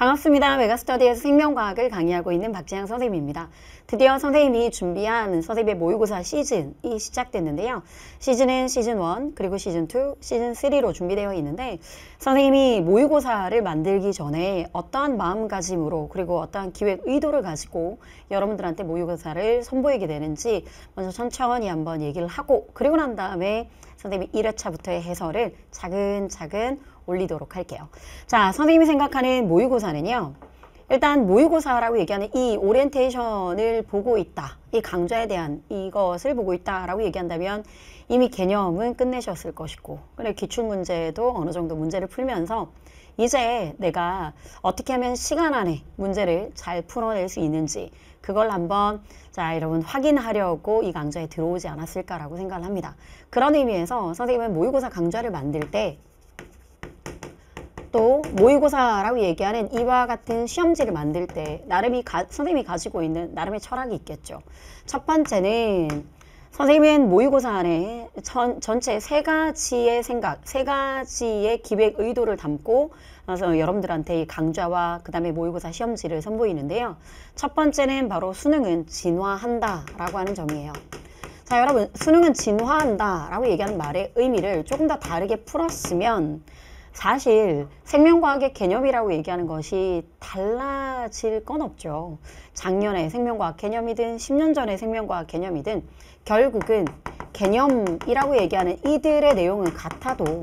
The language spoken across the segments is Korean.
반갑습니다. 메가스터디에서 생명과학을 강의하고 있는 박재영 선생님입니다. 드디어 선생님이 준비한 선생님의 모의고사 시즌이 시작됐는데요. 시즌은 시즌 1, 그리고 시즌 2, 시즌 3로 준비되어 있는데 선생님이 모의고사를 만들기 전에 어떠한 마음가짐으로 그리고 어떠한 기획 의도를 가지고 여러분들한테 모의고사를 선보이게 되는지 먼저 천천히 한번 얘기를 하고 그리고 난 다음에 선생님이 1회차부터의 해설을 차근차근 올리도록 할게요. 자, 선생님이 생각하는 모의고사는요. 일단 모의고사라고 얘기하는 이 오리엔테이션을 보고 있다. 이 강좌에 대한 이것을 보고 있다라고 얘기한다면 이미 개념은 끝내셨을 것이고 그래 기출문제도 어느 정도 문제를 풀면서 이제 내가 어떻게 하면 시간 안에 문제를 잘 풀어낼 수 있는지 그걸 한번 자 여러분 확인하려고 이 강좌에 들어오지 않았을까라고 생각을 합니다. 그런 의미에서 선생님은 모의고사 강좌를 만들 때또 모의고사라고 얘기하는 이와 같은 시험지를 만들 때 나름이 가, 선생님이 가지고 있는 나름의 철학이 있겠죠. 첫 번째는 선생님은 모의고사 안에 전, 전체 세 가지의 생각, 세 가지의 기획 의도를 담고 그래서 여러분들한테 이 강좌와 그 다음에 모의고사 시험지를 선보이는데요. 첫 번째는 바로 수능은 진화한다 라고 하는 점이에요. 자 여러분 수능은 진화한다 라고 얘기하는 말의 의미를 조금 더 다르게 풀었으면 사실 생명과학의 개념이라고 얘기하는 것이 달라질 건 없죠. 작년에 생명과학 개념이든 10년 전에 생명과학 개념이든 결국은 개념이라고 얘기하는 이들의 내용은 같아도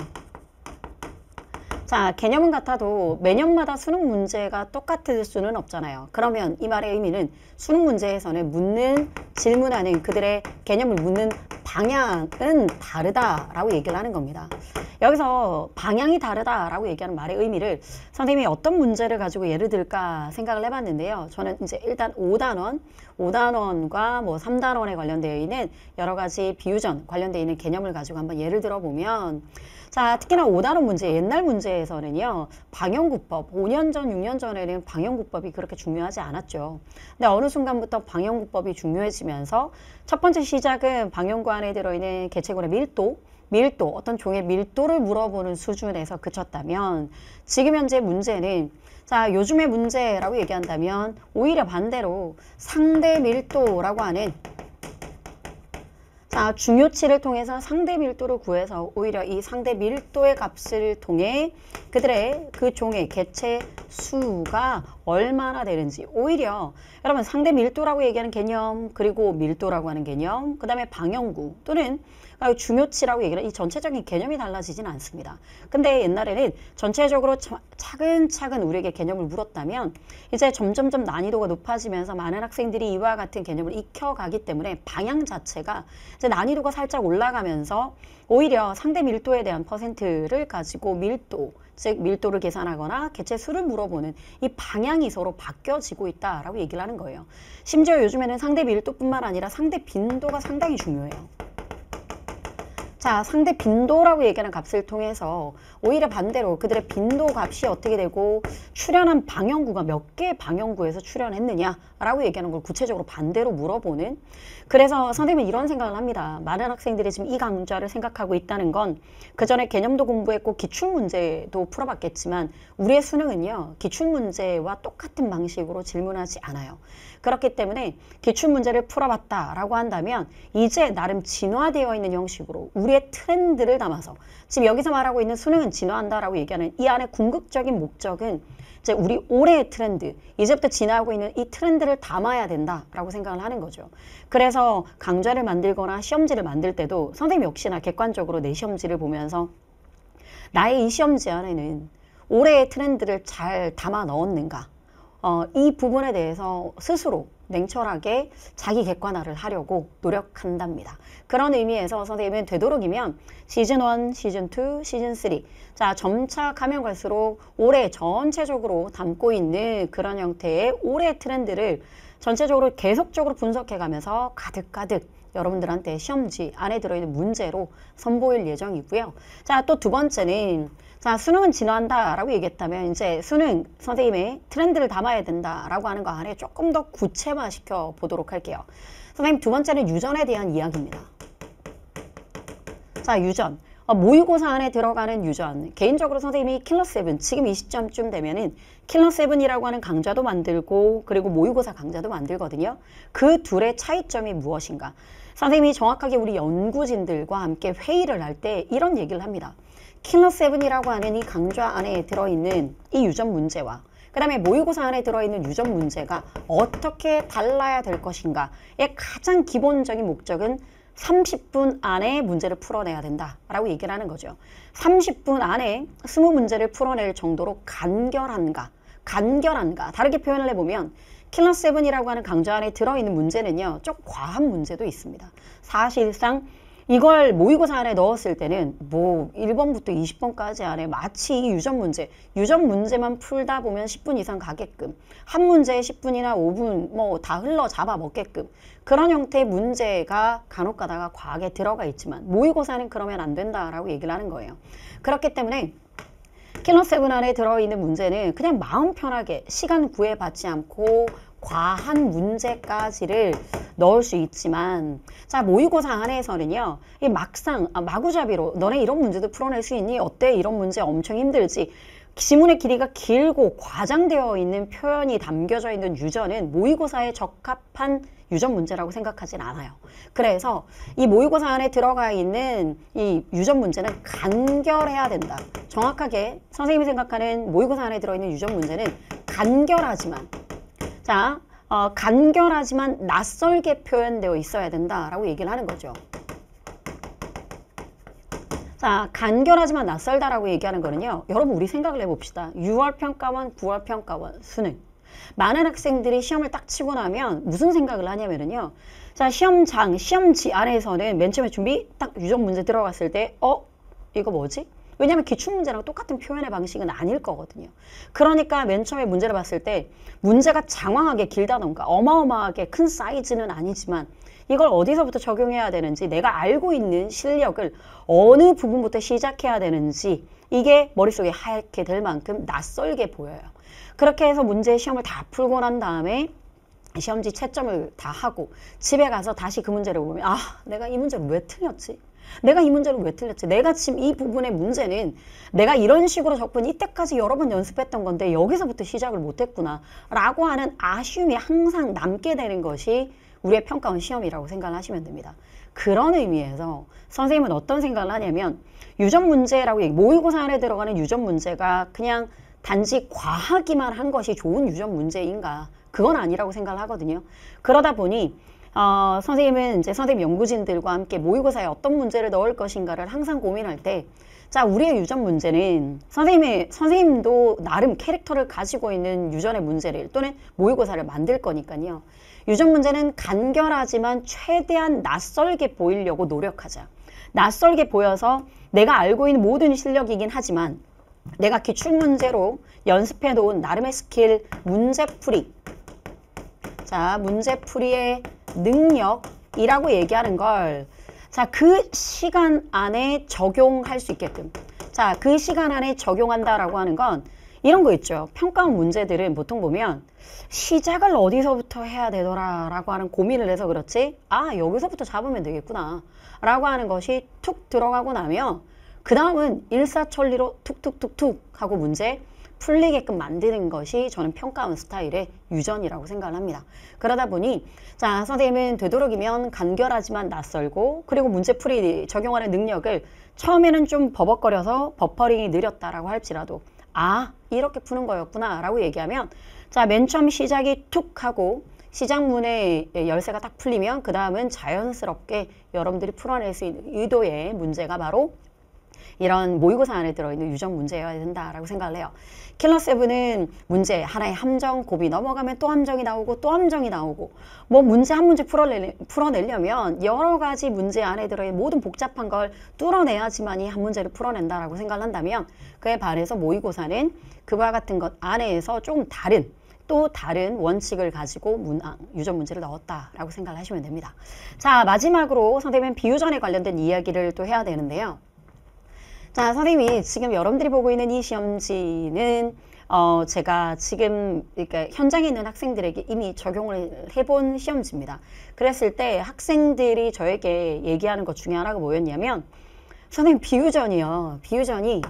자 개념은 같아도 매년마다 수능 문제가 똑같을 수는 없잖아요. 그러면 이 말의 의미는 수능 문제에서는 묻는 질문하는 그들의 개념을 묻는 방향은 다르다라고 얘기를 하는 겁니다. 여기서 방향이 다르다라고 얘기하는 말의 의미를 선생님이 어떤 문제를 가지고 예를 들까 생각을 해봤는데요. 저는 이제 일단 5단원, 5단원과 뭐 3단원에 관련되어 있는 여러 가지 비유전 관련되어 있는 개념을 가지고 한번 예를 들어보면 자, 특히나 오다른 문제, 옛날 문제에서는요, 방영구법, 5년 전, 6년 전에는 방영구법이 그렇게 중요하지 않았죠. 근데 어느 순간부터 방영구법이 중요해지면서 첫 번째 시작은 방영구 안에 들어있는 개체군의 밀도, 밀도, 어떤 종의 밀도를 물어보는 수준에서 그쳤다면 지금 현재 문제는 자, 요즘의 문제라고 얘기한다면 오히려 반대로 상대 밀도라고 하는 자, 아, 중요치를 통해서 상대 밀도를 구해서 오히려 이 상대 밀도의 값을 통해 그들의 그 종의 개체 수가 얼마나 되는지 오히려 여러분 상대 밀도라고 얘기하는 개념 그리고 밀도라고 하는 개념 그 다음에 방영구 또는 중요치라고 얘기를 이 전체적인 개념이 달라지진 않습니다. 근데 옛날에는 전체적으로 차근차근 우리에게 개념을 물었다면 이제 점점점 난이도가 높아지면서 많은 학생들이 이와 같은 개념을 익혀가기 때문에 방향 자체가 이제 난이도가 살짝 올라가면서 오히려 상대 밀도에 대한 퍼센트를 가지고 밀도 즉 밀도를 계산하거나 개체 수를 물어보는 이 방향이 서로 바뀌어지고 있다라고 얘기를 하는 거예요. 심지어 요즘에는 상대 밀도뿐만 아니라 상대 빈도가 상당히 중요해요. 자, 상대 빈도라고 얘기하는 값을 통해서 오히려 반대로 그들의 빈도 값이 어떻게 되고 출연한 방영구가 몇 개의 방영구에서 출연했느냐라고 얘기하는 걸 구체적으로 반대로 물어보는 그래서 선생님은 이런 생각을 합니다. 많은 학생들이 지금 이 강좌를 생각하고 있다는 건 그전에 개념도 공부했고 기출문제도 풀어봤겠지만 우리의 수능은요. 기출문제와 똑같은 방식으로 질문하지 않아요. 그렇기 때문에 기출문제를 풀어봤다라고 한다면 이제 나름 진화되어 있는 형식으로 우리의 미래의 트렌드를 담아서 지금 여기서 말하고 있는 수능은 진화한다라고 얘기하는 이 안에 궁극적인 목적은 이제 우리 올해의 트렌드 이제부터 지나고 있는 이 트렌드를 담아야 된다라고 생각을 하는 거죠. 그래서 강좌를 만들거나 시험지를 만들 때도 선생님 역시나 객관적으로 내 시험지를 보면서 나의 이 시험지 안에는 올해의 트렌드를 잘 담아 넣었는가 어, 이 부분에 대해서 스스로 냉철하게 자기 객관화를 하려고 노력한답니다. 그런 의미에서 선생님은 되도록이면 시즌 1, 시즌 2, 시즌 3. 자, 점차 가면 갈수록 올해 전체적으로 담고 있는 그런 형태의 올해 트렌드를 전체적으로 계속적으로 분석해 가면서 가득가득 여러분들한테 시험지 안에 들어있는 문제로 선보일 예정이고요. 자, 또 두 번째는 자, 수능은 진화한다라고 얘기했다면 이제 수능 선생님의 트렌드를 담아야 된다라고 하는 거 안에 조금 더 구체화 시켜 보도록 할게요. 선생님 두 번째는 유전에 대한 이야기입니다. 자, 유전. 어, 모의고사 안에 들어가는 유전 개인적으로 선생님이 킬러세븐 지금 이 시점쯤 되면은 킬러세븐이라고 하는 강좌도 만들고 그리고 모의고사 강좌도 만들거든요 그 둘의 차이점이 무엇인가 선생님이 정확하게 우리 연구진들과 함께 회의를 할 때 이런 얘기를 합니다 킬러세븐이라고 하는 이 강좌 안에 들어있는 이 유전 문제와 그 다음에 모의고사 안에 들어있는 유전 문제가 어떻게 달라야 될 것인가의 가장 기본적인 목적은 30분 안에 문제를 풀어내야 된다라고 얘기를 하는 거죠. 30분 안에 20문제를 풀어낼 정도로 간결한가, 간결한가. 다르게 표현을 해보면 킬러 세븐이라고 하는 강좌 안에 들어있는 문제는요, 좀 과한 문제도 있습니다. 사실상 이걸 모의고사 안에 넣었을 때는 뭐 1번부터 20번까지 안에 마치 이 유전 문제, 유전 문제만 풀다 보면 10분 이상 가게끔 한 문제에 10분이나 5분 뭐 다 흘러 잡아 먹게끔 그런 형태의 문제가 간혹 가다가 과하게 들어가 있지만 모의고사는 그러면 안 된다라고 얘기를 하는 거예요. 그렇기 때문에 킬러 세븐 안에 들어있는 문제는 그냥 마음 편하게 시간 구애받지 않고 과한 문제까지를 넣을 수 있지만 자 모의고사 안에서는요 이 막상 아, 마구잡이로 너네 이런 문제도 풀어낼 수 있니 어때 이런 문제 엄청 힘들지 지문의 길이가 길고 과장되어 있는 표현이 담겨져 있는 유전은 모의고사에 적합한 유전 문제라고 생각하진 않아요. 그래서 이 모의고사 안에 들어가 있는 이 유전 문제는 간결해야 된다. 정확하게 선생님이 생각하는 모의고사 안에 들어있는 유전 문제는 간결하지만 자, 어, 간결하지만 낯설게 표현되어 있어야 된다라고 얘기를 하는 거죠. 자, 간결하지만 낯설다라고 얘기하는 거는요. 여러분 우리 생각을 해봅시다. 6월 평가원, 9월 평가원, 수능. 많은 학생들이 시험을 딱 치고 나면 무슨 생각을 하냐면요 자, 시험장, 시험지 안에서는 맨 처음에 준비 딱 유적 문제 들어갔을 때, 어? 이거 뭐지? 왜냐하면 기출문제랑 똑같은 표현의 방식은 아닐 거거든요. 그러니까 맨 처음에 문제를 봤을 때 문제가 장황하게 길다던가 어마어마하게 큰 사이즈는 아니지만 이걸 어디서부터 적용해야 되는지 내가 알고 있는 실력을 어느 부분부터 시작해야 되는지 이게 머릿속에 하얗게 될 만큼 낯설게 보여요. 그렇게 해서 문제 시험을 다 풀고 난 다음에 시험지 채점을 다 하고 집에 가서 다시 그 문제를 보면 아 내가 이 문제를 왜 틀렸지? 내가 이 문제를 왜 틀렸지? 내가 지금 이 부분의 문제는 내가 이런 식으로 접근이 때까지 여러 번 연습했던 건데 여기서부터 시작을 못했구나 라고 하는 아쉬움이 항상 남게 되는 것이 우리의 평가원 시험이라고 생각 하시면 됩니다. 그런 의미에서 선생님은 어떤 생각을 하냐면 유전 문제라고 얘기, 모의고사 안에 들어가는 유전 문제가 그냥 단지 과하기만 한 것이 좋은 유전 문제인가 그건 아니라고 생각을 하거든요. 그러다 보니 어, 선생님은 이제 선생님 연구진들과 함께 모의고사에 어떤 문제를 넣을 것인가를 항상 고민할 때, 자, 우리의 유전 문제는 선생님의, 선생님도 나름 캐릭터를 가지고 있는 유전의 문제를 또는 모의고사를 만들 거니까요. 유전 문제는 간결하지만 최대한 낯설게 보이려고 노력하자. 낯설게 보여서 내가 알고 있는 모든 실력이긴 하지만 내가 기출 문제로 연습해 놓은 나름의 스킬 문제풀이 자 문제풀이의 능력이라고 얘기하는 걸 자, 그 시간 안에 적용할 수 있게끔. 자, 그 시간 안에 적용한다라고 하는 건 이런 거 있죠. 평가 문제들은 보통 보면 시작을 어디서부터 해야 되더라라고 하는 고민을 해서 그렇지. 아, 여기서부터 잡으면 되겠구나. 라고 하는 것이 툭 들어가고 나면 그 다음은 일사천리로 툭툭툭툭 하고 문제 풀리게끔 만드는 것이 저는 평가원 스타일의 유전이라고 생각을 합니다. 그러다 보니 자 선생님은 되도록이면 간결하지만 낯설고 그리고 문제풀이 적용하는 능력을 처음에는 좀 버벅거려서 버퍼링이 느렸다라고 할지라도 아 이렇게 푸는 거였구나 라고 얘기하면 자 맨 처음 시작이 툭 하고 시작문의 열쇠가 딱 풀리면 그 다음은 자연스럽게 여러분들이 풀어낼 수 있는 의도의 문제가 바로 이런 모의고사 안에 들어있는 유전 문제여야 된다라고 생각을 해요. 킬러 세븐은 문제 하나의 함정 고비 넘어가면 또 함정이 나오고 또 함정이 나오고 뭐 문제 한 문제 풀어내, 풀어내려면 여러 가지 문제 안에 들어있는 모든 복잡한 걸 뚫어내야지만이 한 문제를 풀어낸다라고 생각 한다면 그에 반해서 모의고사는 그와 같은 것 안에서 좀 다른 또 다른 원칙을 가지고 문항, 아, 유전 문제를 넣었다라고 생각 하시면 됩니다. 자, 마지막으로 상대면 비유전에 관련된 이야기를 또 해야 되는데요. 자, 선생님이 지금 여러분들이 보고 있는 이 시험지는 어, 제가 지금 그러니까 현장에 있는 학생들에게 이미 적용을 해본 시험지입니다. 그랬을 때 학생들이 저에게 얘기하는 것 중에 하나가 뭐였냐면 선생님 비유전이요. 비유전이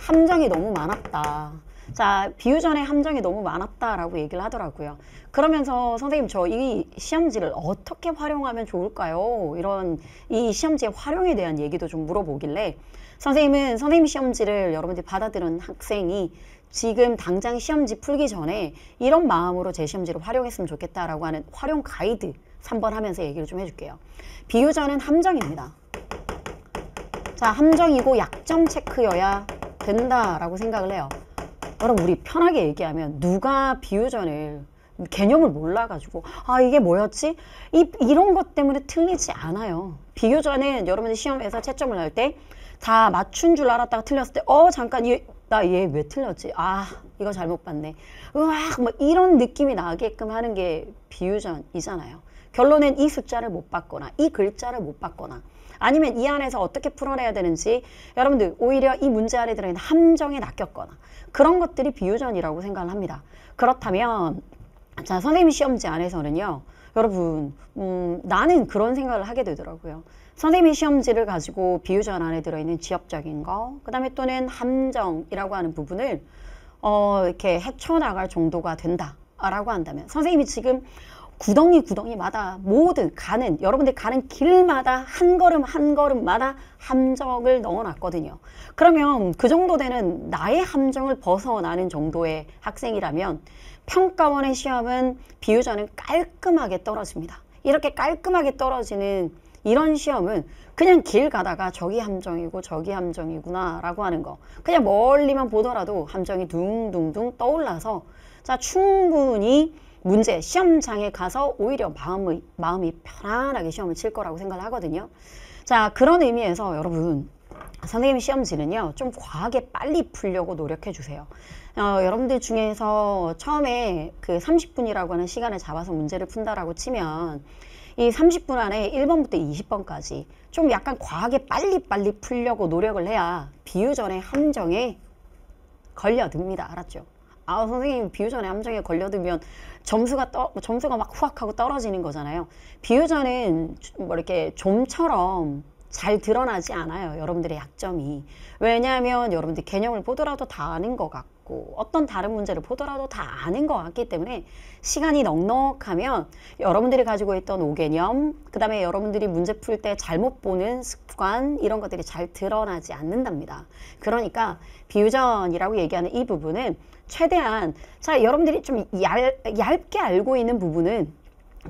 함정이 너무 많았다. 자 비유전의 함정이 너무 많았다라고 얘기를 하더라고요. 그러면서 선생님 저 이 시험지를 어떻게 활용하면 좋을까요? 이런 이 시험지의 활용에 대한 얘기도 좀 물어보길래 선생님은 선생님 시험지를 여러분들이 받아들은 학생이 지금 당장 시험지 풀기 전에 이런 마음으로 제 시험지를 활용했으면 좋겠다라고 하는 활용 가이드 3번 하면서 얘기를 좀 해줄게요. 비유 전은 함정입니다. 자, 함정이고 약점 체크여야 된다라고 생각을 해요. 여러분 우리 편하게 얘기하면 누가 비유전을 개념을 몰라가지고 아 이게 뭐였지? 이, 이런 것 때문에 틀리지 않아요. 비교전은 여러분이 시험에서 채점을 할때 다 맞춘 줄 알았다가 틀렸을 때 어 잠깐 얘나얘 왜 틀렸지? 아 이거 잘못 봤네. 으악 뭐 이런 느낌이 나게끔 하는 게 비유전이잖아요. 결론엔 이 숫자를 못 봤거나 이 글자를 못 봤거나 아니면 이 안에서 어떻게 풀어내야 되는지 여러분들 오히려 이 문제 안에 들어있는 함정에 낚였거나 그런 것들이 비유전이라고 생각을 합니다. 그렇다면 자 선생님 시험지 안에서는요. 여러분 음, 나는 그런 생각을 하게 되더라고요. 선생님이 시험지를 가지고 비유전 안에 들어있는 지역적인 거, 그 다음에 또는 함정이라고 하는 부분을 어, 이렇게 헤쳐나갈 정도가 된다라고 한다면 선생님이 지금 구덩이 구덩이마다 모든 가는 여러분들 가는 길마다 한 걸음 한 걸음마다 함정을 넣어놨거든요. 그러면 그 정도 되는 나의 함정을 벗어나는 정도의 학생이라면 평가원의 시험은 비유자는 깔끔하게 떨어집니다. 이렇게 깔끔하게 떨어지는 이런 시험은 그냥 길 가다가 저기 함정이고 저기 함정이구나 라고 하는 거 그냥 멀리만 보더라도 함정이 둥둥둥 떠올라서 자 충분히 문제 시험장에 가서 오히려 마음이, 마음이 편안하게 시험을 칠 거라고 생각을 하거든요 자 그런 의미에서 여러분 선생님 시험지는요 좀 과하게 빨리 풀려고 노력해 주세요 어, 여러분들 중에서 처음에 그 30분이라고 하는 시간을 잡아서 문제를 푼다라고 치면 이 30분 안에 1번부터 20번까지 좀 약간 과하게 빨리빨리 풀려고 노력을 해야 비유전의 함정에 걸려듭니다. 알았죠? 아 선생님 비유전의 함정에 걸려들면 점수가 떠, 점수가 막후학하고 떨어지는 거잖아요. 비유전은 뭐 이렇게 좀처럼 잘 드러나지 않아요. 여러분들의 약점이 왜냐하면 여러분들 개념을 보더라도 다 아는 것 같고. 같고 어떤 다른 문제를 보더라도 다 아는 것 같기 때문에 시간이 넉넉하면 여러분들이 가지고 있던 오개념그 다음에 여러분들이 문제 풀 때 잘못 보는 습관 이런 것들이 잘 드러나지 않는답니다. 그러니까 비유전이라고 얘기하는 이 부분은 최대한 자 여러분들이 좀 얇, 얇게 알고 있는 부분은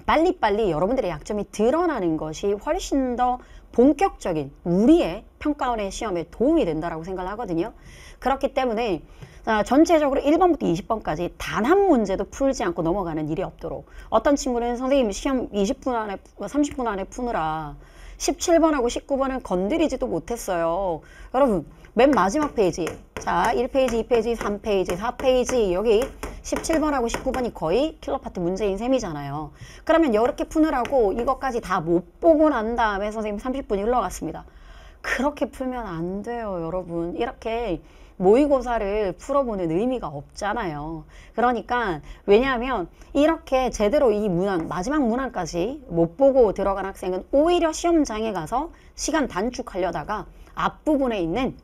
빨리빨리 여러분들의 약점이 드러나는 것이 훨씬 더 본격적인 우리의 평가원의 시험에 도움이 된다라고 생각을 하거든요. 그렇기 때문에 자, 아, 전체적으로 1번부터 20번까지 단 한 문제도 풀지 않고 넘어가는 일이 없도록 어떤 친구는 선생님 시험 20분 안에 30분 안에 푸느라 17번하고 19번은 건드리지도 못했어요. 여러분 맨 마지막 페이지 자 1페이지, 2페이지, 3페이지, 4페이지 여기 17번하고 19번이 거의 킬로파트 문제인 셈이잖아요. 그러면 이렇게 푸느라고 이것까지 다 못 보고 난 다음에 선생님 30분이 흘러갔습니다. 그렇게 풀면 안 돼요 여러분. 이렇게 모의고사를 풀어보는 의미가 없잖아요. 그러니까 왜냐하면 이렇게 제대로 이 문항 마지막 문항까지 못 보고 들어간 학생은 오히려 시험장에 가서 시간 단축하려다가 앞부분에 있는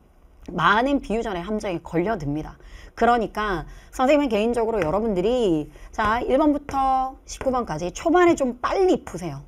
많은 비유전의 함정에 걸려듭니다. 그러니까 선생님은 개인적으로 여러분들이 자 1번부터 19번까지 초반에 좀 빨리 푸세요.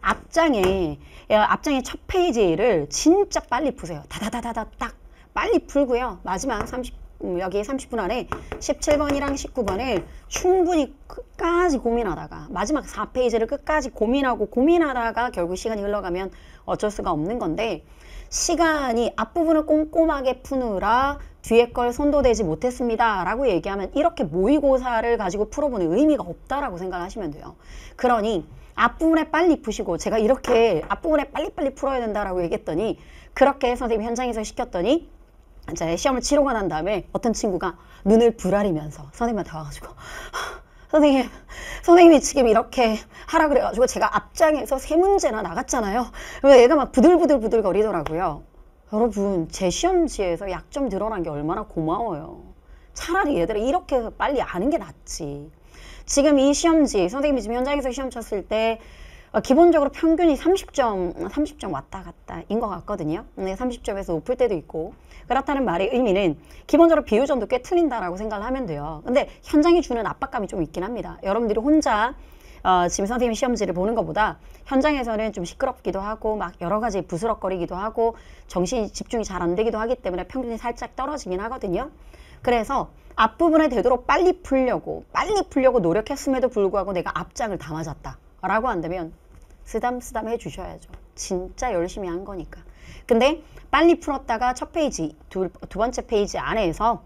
앞장에 앞장의 첫 페이지를 진짜 빨리 푸세요. 다다다다다 딱 빨리 풀고요. 마지막 30, 음, 여기 30분 안에 17번이랑 19번을 충분히 끝까지 고민하다가 마지막 4페이지를 끝까지 고민하고 고민하다가 결국 시간이 흘러가면 어쩔 수가 없는 건데 시간이 앞부분을 꼼꼼하게 푸느라 뒤에 걸 손도대지 못했습니다 라고 얘기하면 이렇게 모의고사를 가지고 풀어보는 의미가 없다라고 생각하시면 돼요 그러니 앞부분에 빨리 푸시고 제가 이렇게 앞부분에 빨리빨리 풀어야 된다라고 얘기했더니 그렇게 선생님 현장에서 시켰더니 이제 시험을 치러가 난 다음에 어떤 친구가 눈을 부라리면서 선생님한테 와가지고 선생님, 선생님이 지금 이렇게 하라 그래가지고 제가 앞장에서 세 문제나 나갔잖아요. 그래서 얘가 막 부들부들부들 거리더라고요. 여러분, 제 시험지에서 약점 늘어난 게 얼마나 고마워요. 차라리 얘들을 이렇게 빨리 아는 게 낫지. 지금 이 시험지, 선생님이 지금 현장에서 시험 쳤을 때 어, 기본적으로 평균이 30점, 30점 왔다 갔다인 것 같거든요. 30점에서 높을 때도 있고 그렇다는 말의 의미는 기본적으로 비유점도 꽤 틀린다라고 생각을 하면 돼요. 근데 현장이 주는 압박감이 좀 있긴 합니다. 여러분들이 혼자 어, 지금 선생님 시험지를 보는 것보다 현장에서는 좀 시끄럽기도 하고 막 여러 가지 부스럭거리기도 하고 정신이 집중이 잘 안 되기도 하기 때문에 평균이 살짝 떨어지긴 하거든요. 그래서 앞부분에 되도록 빨리 풀려고 빨리 풀려고 노력했음에도 불구하고 내가 앞장을 다 맞았다. 라고 한다면 쓰담쓰담 해주셔야죠. 진짜 열심히 한 거니까. 근데 빨리 풀었다가 첫 페이지, 두, 두 번째 페이지 안에서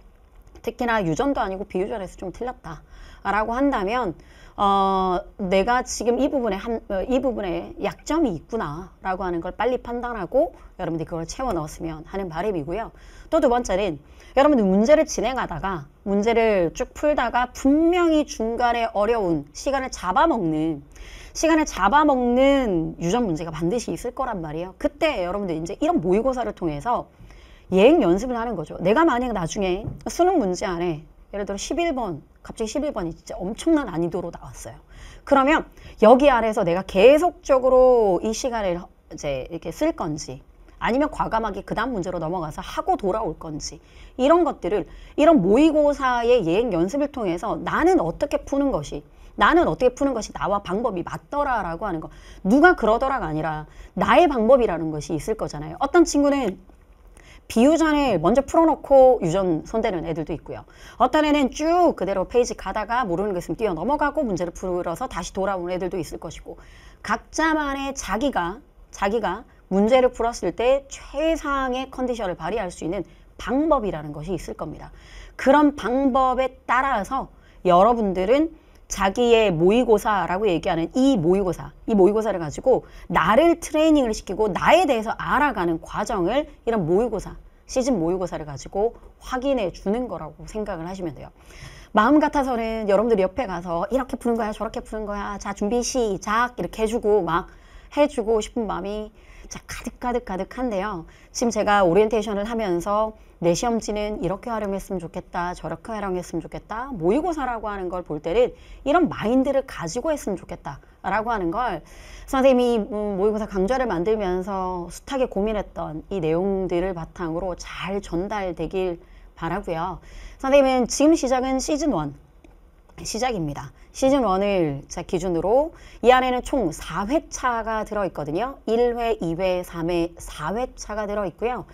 특히나 유전도 아니고 비유전에서 좀 틀렸다. 라고 한다면 어, 내가 지금 이 부분에 한, 어, 이 부분에 약점이 있구나라고 하는 걸 빨리 판단하고 여러분들이 그걸 채워 넣었으면 하는 바람이고요. 또 두 번째는 여러분들 문제를 진행하다가 문제를 쭉 풀다가 분명히 중간에 어려운 시간을 잡아먹는 시간을 잡아먹는 유전 문제가 반드시 있을 거란 말이에요. 그때 여러분들 이제 이런 모의고사를 통해서 예행 연습을 하는 거죠. 내가 만약 나중에 수능 문제 안에 예를 들어 11번 갑자기 11번이 진짜 엄청난 난이도로 나왔어요. 그러면 여기 아래에서 내가 계속적으로 이 시간을 이제 이렇게 쓸 건지 아니면 과감하게 그 다음 문제로 넘어가서 하고 돌아올 건지 이런 것들을 이런 모의고사의 예행 연습을 통해서 나는 어떻게 푸는 것이 나는 어떻게 푸는 것이 나와 방법이 맞더라라고 하는 거 누가 그러더라가 아니라 나의 방법이라는 것이 있을 거잖아요 어떤 친구는 비유전을 먼저 풀어놓고 유전 손대는 애들도 있고요. 어떤 애는 쭉 그대로 페이지 가다가 모르는 것있 뛰어 넘어가고 문제를 풀어서 다시 돌아오는 애들도 있을 것이고 각자만의 자기가 자기가 문제를 풀었을 때 최상의 컨디션을 발휘할 수 있는 방법이라는 것이 있을 겁니다. 그런 방법에 따라서 여러분들은 자기의 모의고사라고 얘기하는 이 모의고사, 이 모의고사를 가지고 나를 트레이닝을 시키고 나에 대해서 알아가는 과정을 이런 모의고사, 시즌 모의고사를 가지고 확인해 주는 거라고 생각을 하시면 돼요. 마음 같아서는 여러분들이 옆에 가서 이렇게 푸는 거야, 저렇게 푸는 거야, 자, 준비 시작! 이렇게 해주고 막 해주고 싶은 마음이 가득 가득 가득한데요. 지금 제가 오리엔테이션을 하면서 내 시험지는 이렇게 활용했으면 좋겠다, 저렇게 활용했으면 좋겠다, 모의고사라고 하는 걸 볼 때는 이런 마인드를 가지고 했으면 좋겠다라고 하는 걸 선생님이 음, 모의고사 강좌를 만들면서 숱하게 고민했던 이 내용들을 바탕으로 잘 전달되길 바라고요. 선생님은 지금 시작은 시즌 원. 시작입니다. 시즌 1을 기준으로 이 안에는 총 4회차가 들어있거든요. 1회, 2회, 3회, 4회차가 들어있고요.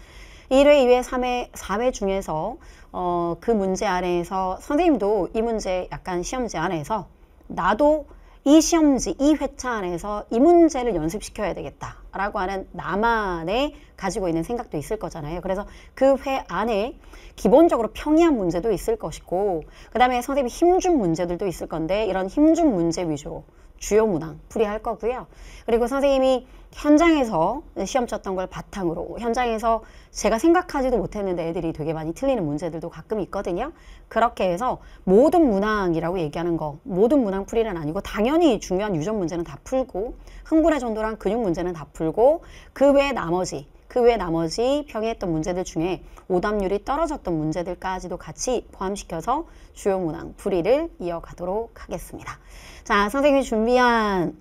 1회, 2회, 3회, 4회 중에서 어, 그 문제 안에서 선생님도 이 문제 약간 시험지 안에서 나도 이 시험지, 2 회차 안에서 이 문제를 연습시켜야 되겠다라고 하는 나만의 가지고 있는 생각도 있을 거잖아요. 그래서 그 회 안에 기본적으로 평이한 문제도 있을 것이고 그 다음에 선생님이 힘준 문제들도 있을 건데 이런 힘준 문제 위주로 주요 문항 풀이할 거고요. 그리고 선생님이 현장에서 시험 쳤던 걸 바탕으로 현장에서 제가 생각하지도 못했는데 애들이 되게 많이 틀리는 문제들도 가끔 있거든요. 그렇게 해서 모든 문항이라고 얘기하는 거 모든 문항 풀이는 아니고 당연히 중요한 유전 문제는 다 풀고 흥분의 정도랑 근육 문제는 다 풀고 그 외 나머지 그외 나머지 평이했던 문제들 중에 오답률이 떨어졌던 문제들까지도 같이 포함시켜서 주요 문항 풀이를 이어가도록 하겠습니다. 자, 선생님이 준비한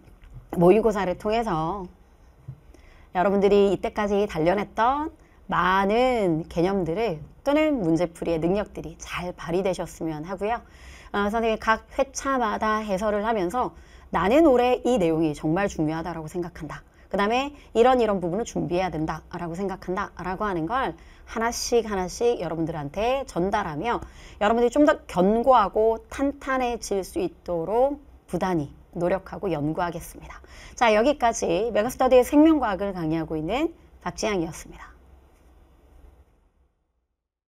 모의고사를 통해서 여러분들이 이때까지 단련했던 많은 개념들을 또는 문제풀이의 능력들이 잘 발휘되셨으면 하고요. 어, 선생님이 각 회차마다 해설을 하면서 나는 올해 이 내용이 정말 중요하다고 생각한다. 그 다음에 이런 이런 부분을 준비해야 된다라고 생각한다라고 하는 걸 하나씩 하나씩 여러분들한테 전달하며 여러분들이 좀 더 견고하고 탄탄해질 수 있도록 부단히 노력하고 연구하겠습니다. 자 여기까지 메가스터디의 생명과학을 강의하고 있는 박지향이었습니다.